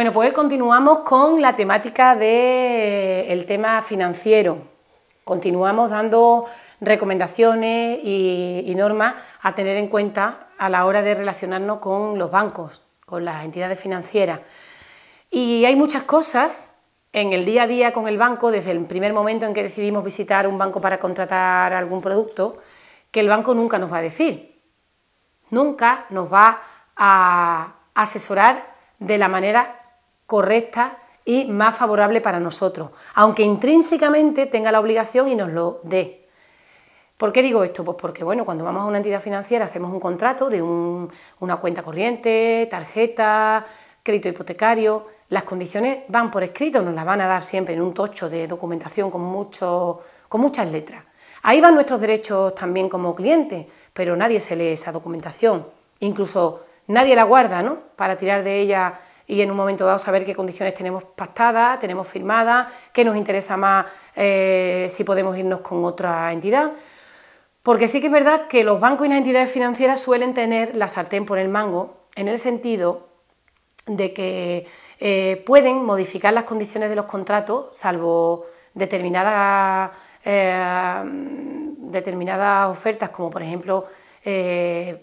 Bueno, pues continuamos con la temática del eh, tema financiero. Continuamos dando recomendaciones y, y, normas a tener en cuenta a la hora de relacionarnos con los bancos, con las entidades financieras. Y hay muchas cosas en el día a día con el banco, desde el primer momento en que decidimos visitar un banco para contratar algún producto, que el banco nunca nos va a decir. Nunca nos va a asesorar de la manera correcta y más favorable para nosotros, aunque intrínsecamente tenga la obligación y nos lo dé. ¿Por qué digo esto? Pues porque bueno, cuando vamos a una entidad financiera hacemos un contrato de una cuenta corriente, tarjeta, crédito hipotecario, las condiciones van por escrito, nos las van a dar siempre en un tocho de documentación con, con muchas letras. Ahí van nuestros derechos también como clientes, pero nadie se lee esa documentación, incluso nadie la guarda, ¿no? Para tirar de ella y en un momento dado saber qué condiciones tenemos pactadas, tenemos firmadas, qué nos interesa más eh, si podemos irnos con otra entidad. Porque sí que es verdad que los bancos y las entidades financieras suelen tener la sartén por el mango en el sentido de que eh, pueden modificar las condiciones de los contratos salvo determinadas, eh, ofertas como por ejemplo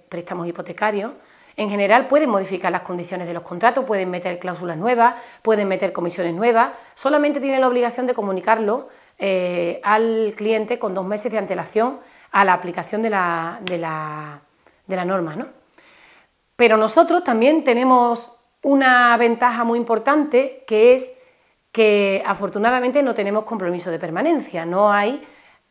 préstamos hipotecarios en general pueden modificar las condiciones de los contratos, pueden meter cláusulas nuevas, pueden meter comisiones nuevas, solamente tienen la obligación de comunicarlo eh, al cliente con dos meses de antelación a la aplicación de la, de la, norma. Pero nosotros también tenemos una ventaja muy importante que es que afortunadamente no tenemos compromiso de permanencia, no hay,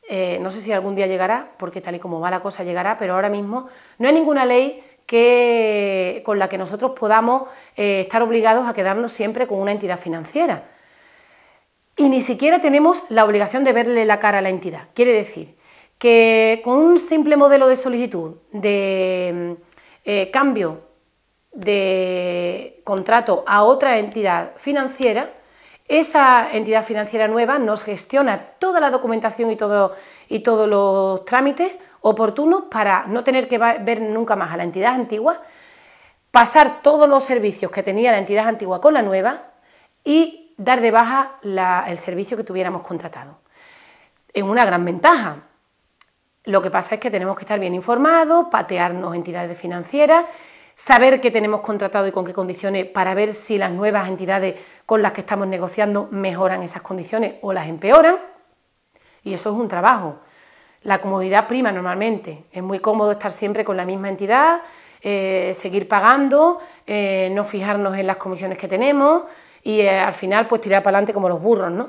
eh, no sé si algún día llegará, porque tal y como va la cosa llegará, pero ahora mismo no hay ninguna ley que, con la que nosotros podamos eh, estar obligados a quedarnos siempre con una entidad financiera. Y ni siquiera tenemos la obligación de verle la cara a la entidad. Quiere decir que con un simple modelo de solicitud de eh, cambio de contrato a otra entidad financiera, esa entidad financiera nueva nos gestiona toda la documentación y, todo, y todos los trámites oportunos para no tener que ver nunca más a la entidad antigua, pasar todos los servicios que tenía la entidad antigua con la nueva y dar de baja el servicio que tuviéramos contratado. Es una gran ventaja. Lo que pasa es que tenemos que estar bien informados, patearnos entidades financieras, saber qué tenemos contratado y con qué condiciones para ver si las nuevas entidades con las que estamos negociando mejoran esas condiciones o las empeoran. Y eso es un trabajo. La comodidad prima normalmente. Es muy cómodo estar siempre con la misma entidad, eh, seguir pagando, eh, no fijarnos en las comisiones que tenemos y eh, al final pues tirar para adelante como los burros, ¿no?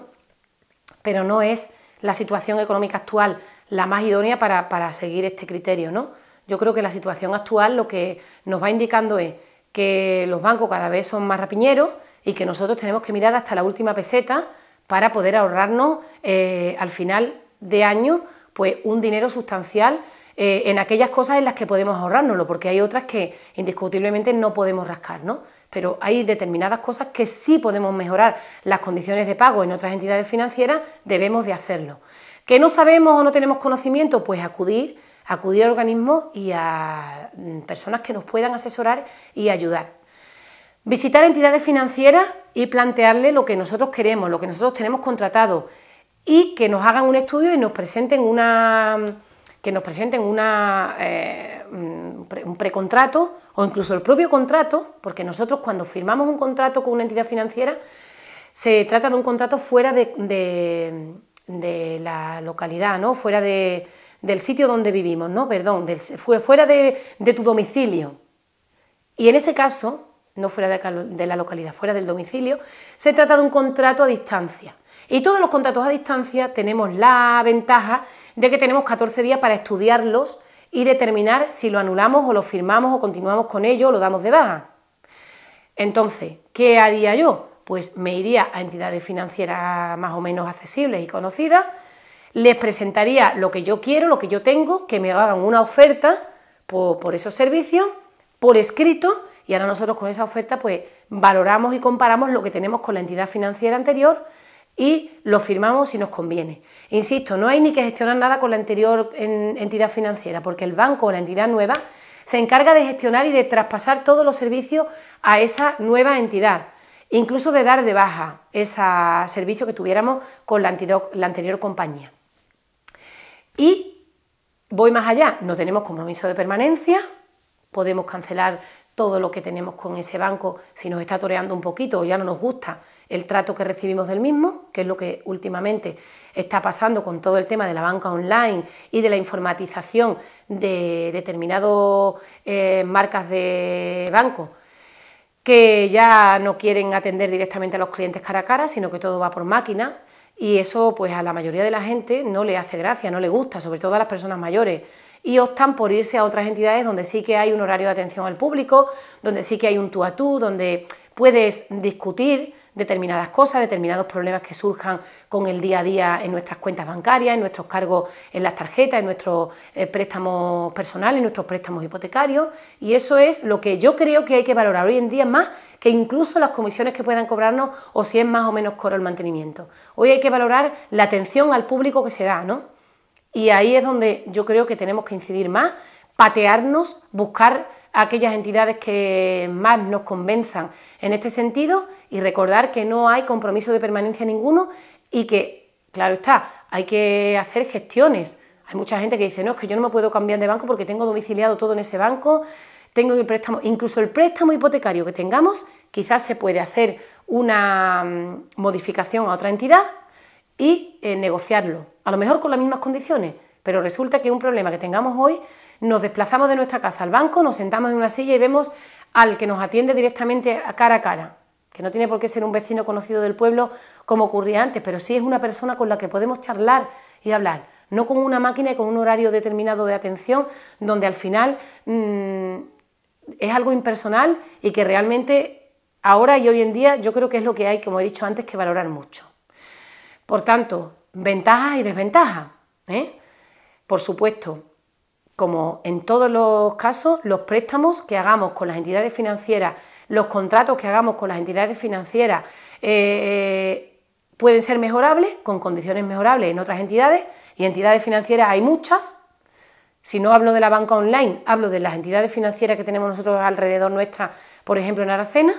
Pero no es la situación económica actual la más idónea para, seguir este criterio, ¿no? Yo creo que la situación actual lo que nos va indicando es que los bancos cada vez son más rapiñeros y que nosotros tenemos que mirar hasta la última peseta para poder ahorrarnos al final de año pues un dinero sustancial eh, en aquellas cosas en las que podemos ahorrárnoslo, porque hay otras que indiscutiblemente no podemos rascar, ¿no? Pero hay determinadas cosas que sí podemos mejorar las condiciones de pago en otras entidades financieras, debemos de hacerlo. ¿Que no sabemos o no tenemos conocimiento? Pues acudir, acudir a organismos y a mm, personas que nos puedan asesorar y ayudar. Visitar entidades financieras y plantearle lo que nosotros queremos, lo que nosotros tenemos contratado, y que nos hagan un estudio y nos presenten una que nos presenten una, eh, un precontrato o incluso el propio contrato, porque nosotros cuando firmamos un contrato con una entidad financiera, se trata de un contrato fuera de, la localidad, ¿no? fuera del sitio donde vivimos, ¿no? perdón, fuera de, tu domicilio. Y en ese caso, no fuera de la localidad, fuera del domicilio, se trata de un contrato a distancia. Y todos los contratos a distancia tenemos la ventaja de que tenemos 14 días para estudiarlos y determinar si lo anulamos o lo firmamos o continuamos con ello o lo damos de baja. Entonces, ¿qué haría yo? Pues me iría a entidades financieras más o menos accesibles y conocidas, les presentaría lo que yo quiero, lo que yo tengo, que me hagan una oferta por, por esos servicios, por escrito, y ahora nosotros con esa oferta pues valoramos y comparamos lo que tenemos con la entidad financiera anterior y lo firmamos si nos conviene. Insisto, no hay ni que gestionar nada con la anterior entidad financiera, porque el banco o la entidad nueva se encarga de gestionar y de traspasar todos los servicios a esa nueva entidad, incluso de dar de baja ese servicio que tuviéramos con la, anterior compañía. Y voy más allá, no tenemos compromiso de permanencia, podemos cancelar todo lo que tenemos con ese banco si nos está toreando un poquito o ya no nos gusta el trato que recibimos del mismo, que es lo que últimamente está pasando con todo el tema de la banca online y de la informatización de determinadas eh, marcas de banco que ya no quieren atender directamente a los clientes cara a cara, sino que todo va por máquina y eso pues a la mayoría de la gente no le hace gracia, no le gusta, sobre todo a las personas mayores y optan por irse a otras entidades donde sí que hay un horario de atención al público, donde sí que hay un tú a tú, donde puedes discutir determinadas cosas, determinados problemas que surjan con el día a día en nuestras cuentas bancarias, en nuestros cargos en las tarjetas, en nuestros eh, préstamos personales, en nuestros préstamos hipotecarios. Y eso es lo que yo creo que hay que valorar hoy en día más que incluso las comisiones que puedan cobrarnos o si es más o menos coro el mantenimiento. Hoy hay que valorar la atención al público que se da, ¿no? Y ahí es donde yo creo que tenemos que incidir más, patearnos, buscar aquellas entidades que más nos convenzan en este sentido y recordar que no hay compromiso de permanencia ninguno y que, claro está, hay que hacer gestiones. Hay mucha gente que dice, no, es que yo no me puedo cambiar de banco porque tengo domiciliado todo en ese banco, tengo el préstamo, incluso el préstamo hipotecario que tengamos, quizás se puede hacer una mm, modificación a otra entidad y eh, negociarlo, a lo mejor con las mismas condiciones, pero resulta que un problema que tengamos hoy, nos desplazamos de nuestra casa al banco, nos sentamos en una silla y vemos al que nos atiende directamente cara a cara, que no tiene por qué ser un vecino conocido del pueblo como ocurría antes, pero sí es una persona con la que podemos charlar y hablar, no con una máquina y con un horario determinado de atención, donde al final mm, es algo impersonal y que realmente ahora y hoy en día yo creo que es lo que hay, como he dicho antes, que valorar mucho. Por tanto, ventajas y desventajas. ¿eh? Por supuesto, como en todos los casos, los préstamos que hagamos con las entidades financieras, los contratos que hagamos con las entidades financieras eh, eh, pueden ser mejorables, con condiciones mejorables en otras entidades, y entidades financieras hay muchas. Si no hablo de la banca online, hablo de las entidades financieras que tenemos nosotros alrededor nuestra, por ejemplo en Aracena,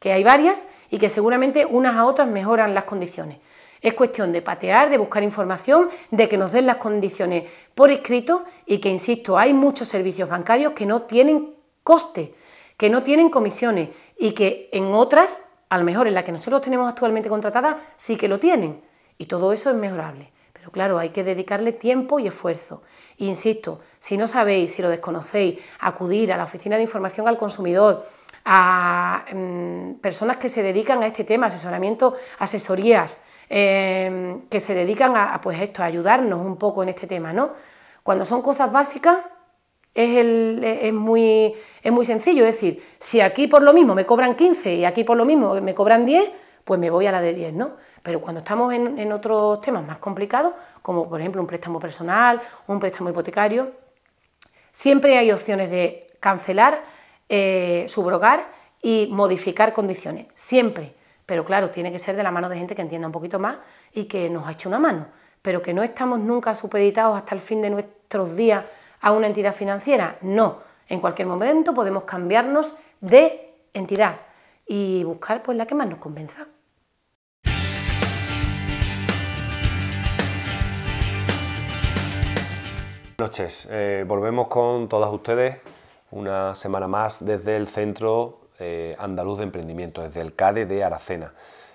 que hay varias, y que seguramente unas a otras mejoran las condiciones. Es cuestión de patear, de buscar información, de que nos den las condiciones por escrito y que, insisto, hay muchos servicios bancarios que no tienen coste, que no tienen comisiones y que en otras, a lo mejor en la que nosotros tenemos actualmente contratadas, sí que lo tienen. Y todo eso es mejorable. Pero claro, hay que dedicarle tiempo y esfuerzo. insisto, si no sabéis, si lo desconocéis, acudir a la Oficina de Información al Consumidor, a mm, personas que se dedican a este tema, asesoramiento, asesorías, Em, que se dedican a, pues esto, a ayudarnos un poco en este tema, ¿no? Cuando son cosas básicas, es, e, muy, sencillo. Es decir, si aquí por lo mismo me cobran 15 y aquí por lo mismo me cobran 10, pues me voy a la de 10, ¿no? Pero cuando estamos en, otros temas más complicados, como por ejemplo un préstamo personal, un préstamo hipotecario, siempre hay opciones de cancelar, eh, subrogar y modificar condiciones. Siempre. Pero claro, tiene que ser de la mano de gente que entienda un poquito más y que nos ha hecho una mano. Pero que no estamos nunca supeditados hasta el fin de nuestros días a una entidad financiera. No, en cualquier momento podemos cambiarnos de entidad y buscar pues la que más nos convenza. Buenas noches, eh, volvemos con todas ustedes una semana más desde el Centro eh, andaluz de emprendimiento, desde el CADE de Aracena.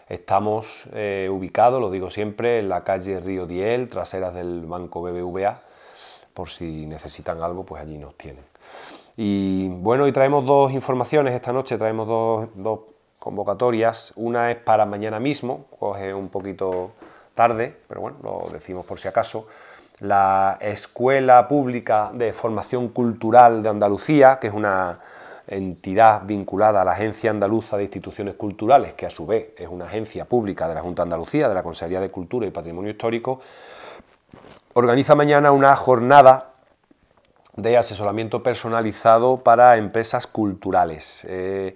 Estamos eh, ubicados, lo digo siempre, en la calle Río Diel, traseras del Banco BBVA, por si necesitan algo, pues allí nos tienen. Y bueno, y traemos dos informaciones esta noche, traemos dos, dos convocatorias. Una es para mañana mismo, coge un poquito tarde, pero bueno, lo decimos por si acaso. La Escuela Pública de Formación Cultural de Andalucía, que es una entidad vinculada a la Agencia Andaluza de Instituciones Culturales, que a su vez es una agencia pública de la Junta Andalucía, de la Consejería de Cultura y Patrimonio Histórico, organiza mañana una jornada de asesoramiento personalizado para empresas culturales. Eh,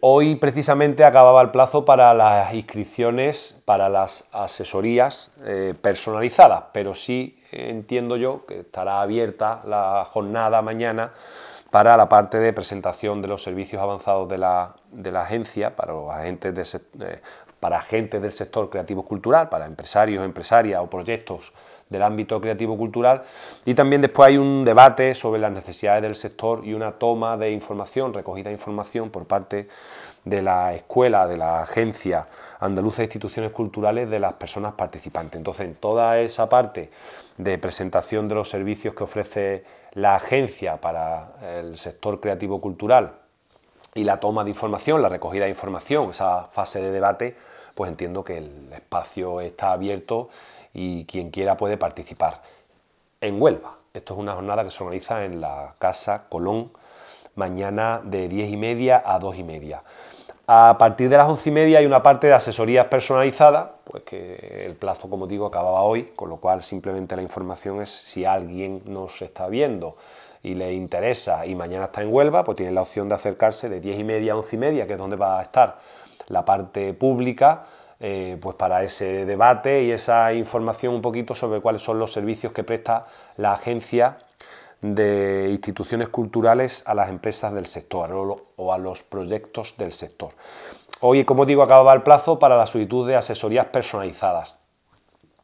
hoy precisamente acababa el plazo para las inscripciones, para las asesorías eh, personalizadas, pero sí entiendo yo que estará abierta la jornada mañana para la parte de presentación de los servicios avanzados de la, agencia, para agentes eh, para agentes del sector creativo-cultural, para empresarios, empresarias o proyectos del ámbito creativo-cultural. Y también después hay un debate sobre las necesidades del sector y una toma de información, recogida de información por parte de la escuela, de la agencia andaluza de instituciones culturales de las personas participantes. Entonces, en toda esa parte de presentación de los servicios que ofrece la Agencia para el Sector Creativo Cultural y la toma de información, la recogida de información, esa fase de debate, pues entiendo que el espacio está abierto y quien quiera puede participar. En Huelva, esto es una jornada que se organiza en la Casa Colón, mañana de 10 y media a 2 y media. A partir de las once y media hay una parte de asesorías personalizadas, pues que el plazo, como digo, acababa hoy, con lo cual simplemente la información es si alguien nos está viendo y le interesa y mañana está en Huelva, pues tiene la opción de acercarse de diez y media a once y media, que es donde va a estar la parte pública, eh, pues para ese debate y esa información un poquito sobre cuáles son los servicios que presta la agencia de instituciones culturales a las empresas del sector o a los proyectos del sector. Hoy, como digo, acababa el plazo para la solicitud de asesorías personalizadas.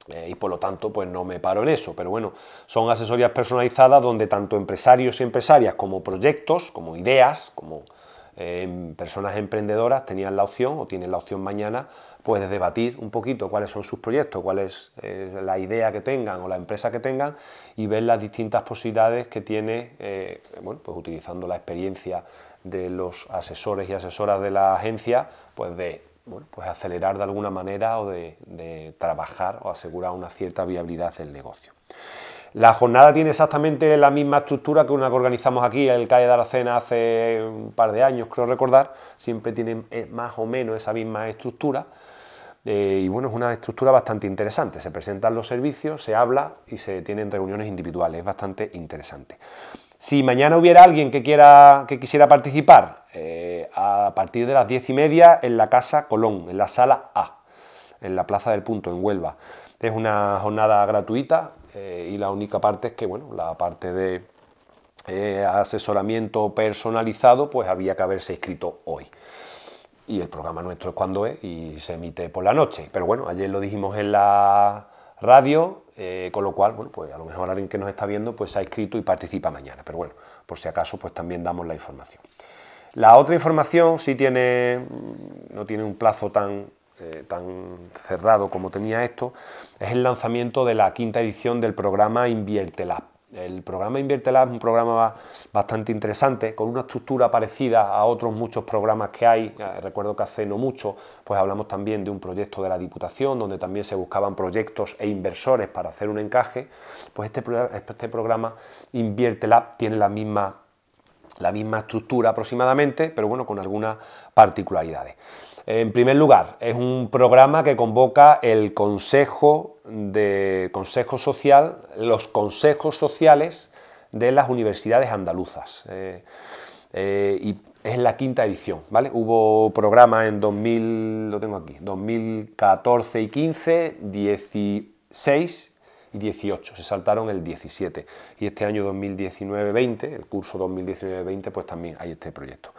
Eh, y por lo tanto, pues no me paro en eso. Pero bueno, son asesorías personalizadas donde tanto empresarios y empresarias como proyectos, como ideas, como eh, personas emprendedoras tenían la opción o tienen la opción mañana pues debatir un poquito cuáles son sus proyectos, cuál es eh, la idea que tengan o la empresa que tengan y ver las distintas posibilidades que tiene, eh, bueno, pues utilizando la experiencia de los asesores y asesoras de la agencia, pues de bueno, pues acelerar de alguna manera o de, de trabajar o asegurar una cierta viabilidad del negocio. La jornada tiene exactamente la misma estructura que una que organizamos aquí en el Calle de Aracena hace un par de años, creo recordar. Siempre tiene eh, más o menos esa misma estructura. Eh, y bueno, es una estructura bastante interesante. Se presentan los servicios, se habla y se tienen reuniones individuales. Es bastante interesante. Si mañana hubiera alguien que, quiera, que quisiera participar, eh, a partir de las diez y media en la Casa Colón, en la Sala A, en la Plaza del Punto, en Huelva. Es una jornada gratuita eh, y la única parte es que, bueno, la parte de asesoramiento personalizado, pues había que haberse inscrito hoy y el programa nuestro es cuando es y se emite por la noche. Pero bueno, ayer lo dijimos en la radio, eh, con lo cual, bueno, pues a lo mejor alguien que nos está viendo pues se ha escrito y participa mañana. Pero bueno, por si acaso, pues también damos la información. La otra información si tiene, mm, no tiene un plazo tan, eh, tan cerrado como tenía esto, es el lanzamiento de la quinta edición del programa Invierte la el programa Invierte es un programa bastante interesante, con una estructura parecida a otros muchos programas que hay. Eh, recuerdo que hace no mucho, pues hablamos también de un proyecto de la Diputación, donde también se buscaban proyectos e inversores para hacer un encaje. Pues este, este programa Invierte tiene la misma la misma estructura aproximadamente, pero bueno, con algunas particularidades. En primer lugar, es un programa que convoca el Consejo de Consejo Social, los consejos sociales de las universidades andaluzas. Eh, eh, y es la quinta edición, ¿vale? Hubo programa en 2000, lo tengo aquí, 2014 y 15, 16 y 18, se saltaron el 17. Y este año 2019-20, el curso 2019-20, pues también hay este proyecto.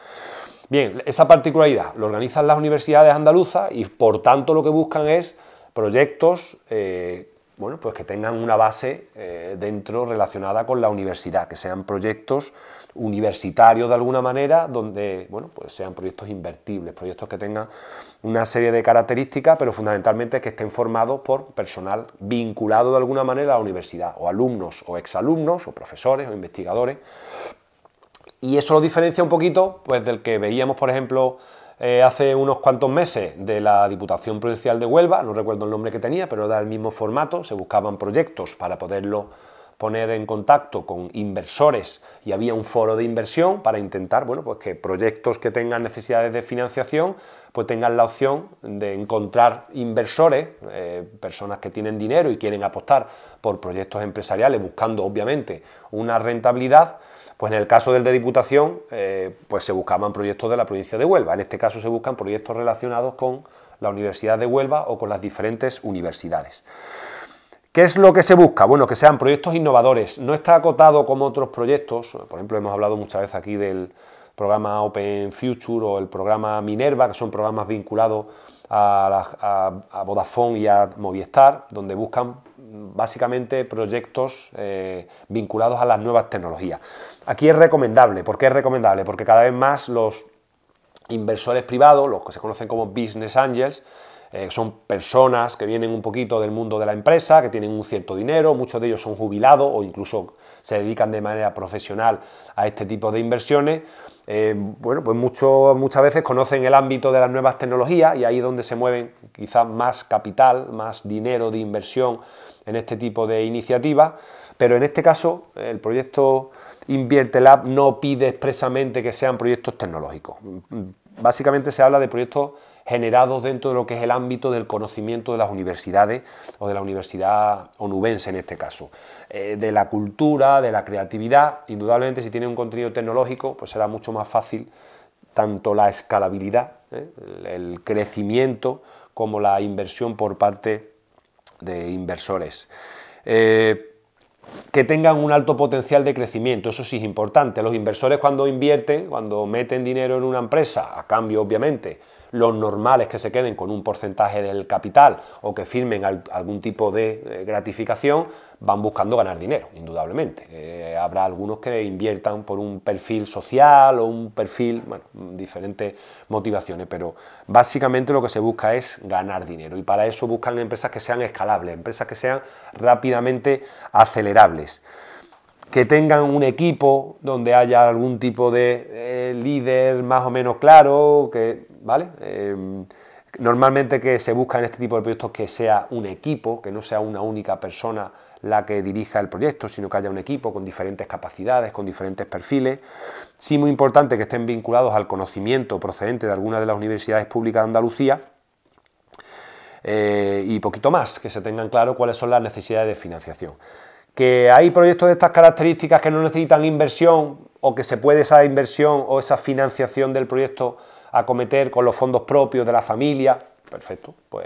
Bien, esa particularidad lo organizan las universidades andaluzas y por tanto lo que buscan es proyectos eh, bueno, pues que tengan una base eh, dentro relacionada con la universidad, que sean proyectos universitarios de alguna manera, donde bueno, pues sean proyectos invertibles, proyectos que tengan una serie de características, pero fundamentalmente que estén formados por personal vinculado de alguna manera a la universidad, o alumnos, o exalumnos, o profesores, o investigadores y eso lo diferencia un poquito pues, del que veíamos, por ejemplo, eh, hace unos cuantos meses de la Diputación Provincial de Huelva, no recuerdo el nombre que tenía, pero era el mismo formato, se buscaban proyectos para poderlo poner en contacto con inversores y había un foro de inversión para intentar, bueno, pues que proyectos que tengan necesidades de financiación, pues tengan la opción de encontrar inversores, eh, personas que tienen dinero y quieren apostar por proyectos empresariales, buscando obviamente una rentabilidad pues en el caso del de Diputación, eh, pues se buscaban proyectos de la provincia de Huelva. En este caso se buscan proyectos relacionados con la Universidad de Huelva o con las diferentes universidades. ¿Qué es lo que se busca? Bueno, que sean proyectos innovadores. No está acotado como otros proyectos. Por ejemplo, hemos hablado muchas veces aquí del, programa Open Future o el programa Minerva, que son programas vinculados a, Vodafone y a Movistar, donde buscan básicamente proyectos eh, vinculados a las nuevas tecnologías. Aquí es recomendable, ¿por qué es recomendable? Porque cada vez más los inversores privados, los que se conocen como business angels, eh, son personas que vienen un poquito del mundo de la empresa, que tienen un cierto dinero, muchos de ellos son jubilados o incluso se dedican de manera profesional a este tipo de inversiones eh, bueno, pues muchas veces conocen el ámbito de las nuevas tecnologías y ahí es donde se mueven quizás más capital, más dinero de inversión en este tipo de iniciativas, pero en este caso el proyecto Invierte no pide expresamente que sean proyectos tecnológicos. Básicamente se habla de proyectos generados dentro de lo que es el ámbito del conocimiento de las universidades o de la universidad onubense en este caso. Eh, de la cultura, de la creatividad, indudablemente si tiene un contenido tecnológico, pues será mucho más fácil tanto la escalabilidad, ¿eh? el crecimiento, como la inversión por parte de inversores. Eh, que tengan un alto potencial de crecimiento, eso sí es importante. Los inversores cuando invierten, cuando meten dinero en una empresa, a cambio obviamente los normales que se queden con un porcentaje del capital o que firmen algún tipo de eh, gratificación van buscando ganar dinero, indudablemente. Eh, habrá algunos que inviertan por un perfil social o un perfil, bueno, diferentes motivaciones, pero básicamente lo que se busca es ganar dinero y para eso buscan empresas que sean escalables, empresas que sean rápidamente acelerables que tengan un equipo donde haya algún tipo de eh, líder más o menos claro, que, ¿vale? Eh, normalmente que se busca en este tipo de proyectos que sea un equipo, que no sea una única persona la que dirija el proyecto, sino que haya un equipo con diferentes capacidades, con diferentes perfiles. Sí, muy importante que estén vinculados al conocimiento procedente de alguna de las universidades públicas de Andalucía. Eh, y poquito más, que se tengan claro cuáles son las necesidades de financiación que hay proyectos de estas características que no necesitan inversión o que se puede esa inversión o esa financiación del proyecto acometer con los fondos propios de la familia. Perfecto, pues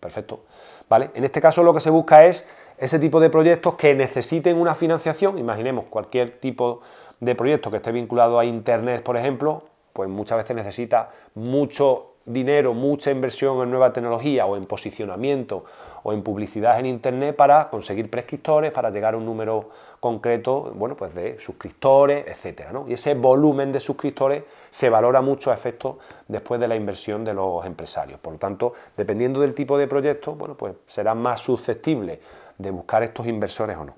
perfecto. ¿Vale? En este caso lo que se busca es ese tipo de proyectos que necesiten una financiación, imaginemos cualquier tipo de proyecto que esté vinculado a Internet, por ejemplo, pues muchas veces necesita mucho dinero, mucha inversión en nueva tecnología o en posicionamiento o en publicidad en Internet para conseguir prescriptores, para llegar a un número concreto bueno, pues de suscriptores, etc. Y ese volumen de suscriptores se valora mucho a efectos después de la inversión de los empresarios. Por lo tanto, dependiendo del tipo de proyecto, bueno, pues será más susceptible de buscar estos inversores o no.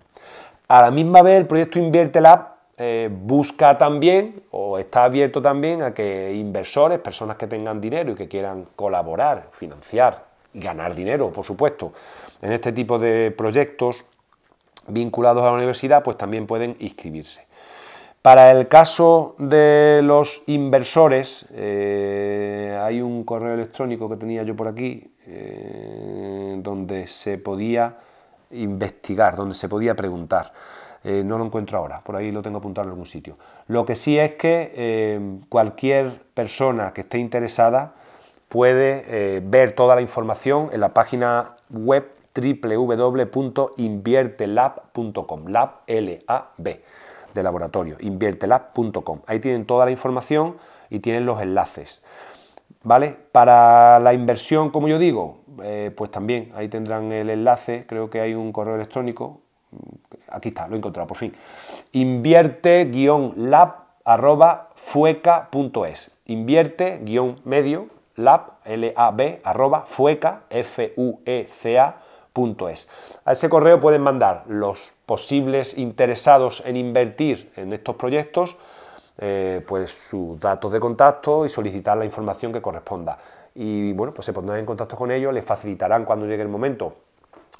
A la misma vez, el proyecto Invierte Lab eh, busca también o está abierto también a que inversores, personas que tengan dinero y que quieran colaborar, financiar y ganar dinero, por supuesto, en este tipo de proyectos vinculados a la universidad, pues también pueden inscribirse. Para el caso de los inversores, eh, hay un correo electrónico que tenía yo por aquí eh, donde se podía investigar, donde se podía preguntar. Eh, no lo encuentro ahora, por ahí lo tengo apuntado en algún sitio. Lo que sí es que eh, cualquier persona que esté interesada puede eh, ver toda la información en la página web www.inviertelab.com, lab, L-A-B, de laboratorio, inviertelab.com. Ahí tienen toda la información y tienen los enlaces. ¿Vale? Para la inversión, como yo digo, pues también ahí tendrán el enlace, creo que hay un correo electrónico Aquí está, lo he encontrado por fin. Invierte-lab.fueca.es. Invierte-medio lab, e a a ese correo pueden mandar los posibles interesados en invertir en estos proyectos, eh, pues sus datos de contacto y solicitar la información que corresponda. Y bueno, pues se pondrán en contacto con ellos, les facilitarán cuando llegue el momento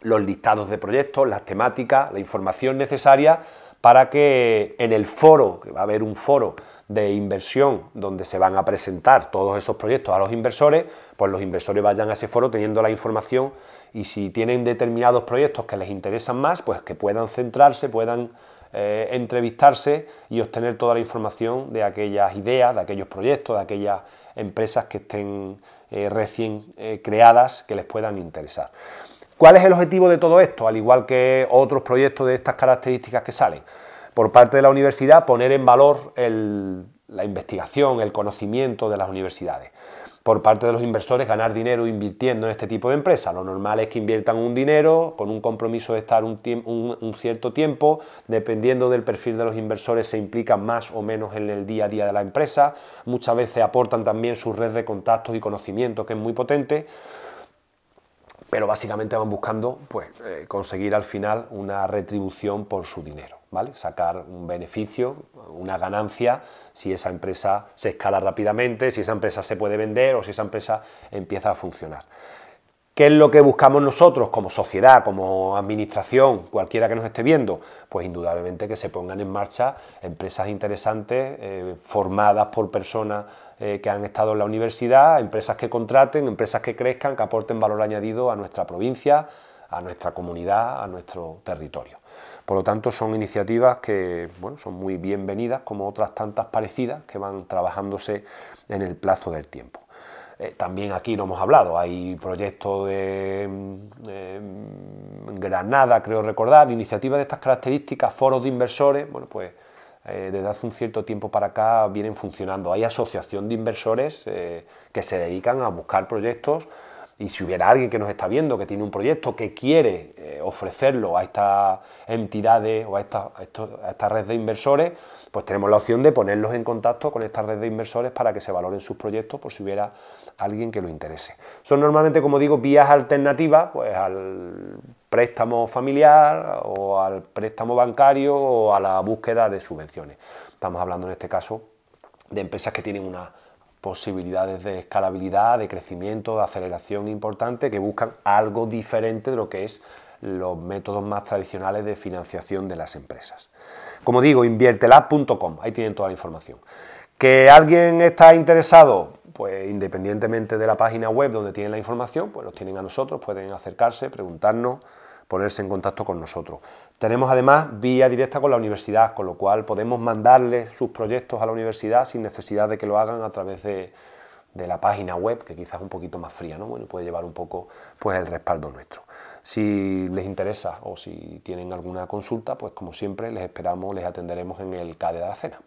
los listados de proyectos, las temáticas, la información necesaria para que en el foro, que va a haber un foro de inversión donde se van a presentar todos esos proyectos a los inversores, pues los inversores vayan a ese foro teniendo la información y si tienen determinados proyectos que les interesan más, pues que puedan centrarse, puedan eh, entrevistarse y obtener toda la información de aquellas ideas, de aquellos proyectos, de aquellas empresas que estén eh, recién eh, creadas que les puedan interesar. ¿Cuál es el objetivo de todo esto? Al igual que otros proyectos de estas características que salen. Por parte de la universidad, poner en valor la investigación, el conocimiento de las universidades. Por parte de los inversores, ganar dinero invirtiendo en este tipo de empresas. Lo normal es que inviertan un dinero con un compromiso de estar un, un cierto tiempo. Dependiendo del perfil de los inversores, se implican más o menos en el día a día de la empresa. Muchas veces aportan también su red de contactos y conocimiento, que es muy potente pero básicamente van buscando pues, eh, conseguir al final una retribución por su dinero, ¿vale? sacar un beneficio, una ganancia, si esa empresa se escala rápidamente, si esa empresa se puede vender o si esa empresa empieza a funcionar. ¿Qué es lo que buscamos nosotros como sociedad, como administración, cualquiera que nos esté viendo? Pues indudablemente que se pongan en marcha empresas interesantes, eh, formadas por personas eh, que han estado en la universidad, empresas que contraten, empresas que crezcan, que aporten valor añadido a nuestra provincia, a nuestra comunidad, a nuestro territorio. Por lo tanto, son iniciativas que bueno, son muy bienvenidas, como otras tantas parecidas que van trabajándose en el plazo del tiempo. Eh, también aquí lo hemos hablado, hay proyectos de em, em, Granada, creo recordar, iniciativas de estas características, foros de inversores, bueno, pues eh, desde hace un cierto tiempo para acá vienen funcionando. Hay asociación de inversores eh, que se dedican a buscar proyectos y si hubiera alguien que nos está viendo, que tiene un proyecto, que quiere eh, ofrecerlo a estas entidades o a esta, a esta red de inversores, pues tenemos la opción de ponerlos en contacto con esta red de inversores para que se valoren sus proyectos por si hubiera alguien que lo interese. Son normalmente, como digo, vías alternativas pues, al préstamo familiar o al préstamo bancario o a la búsqueda de subvenciones. Estamos hablando en este caso de empresas que tienen unas posibilidades de escalabilidad, de crecimiento, de aceleración importante, que buscan algo diferente de lo que es los métodos más tradicionales de financiación de las empresas. Como digo, inviertelab.com, ahí tienen toda la información. ¿Que alguien está interesado? pues independientemente de la página web donde tienen la información, pues los tienen a nosotros, pueden acercarse, preguntarnos, ponerse en contacto con nosotros. Tenemos además vía directa con la universidad, con lo cual podemos mandarles sus proyectos a la universidad sin necesidad de que lo hagan a través de, la página web, que quizás es un poquito más fría, ¿no? Bueno, puede llevar un poco pues, el respaldo nuestro. Si les interesa o si tienen alguna consulta, pues como siempre les esperamos, les atenderemos en el CADE de la Cena.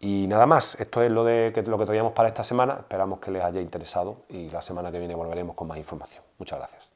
Y nada más, esto es lo, de, que, lo que traíamos para esta semana, esperamos que les haya interesado y la semana que viene volveremos con más información. Muchas gracias.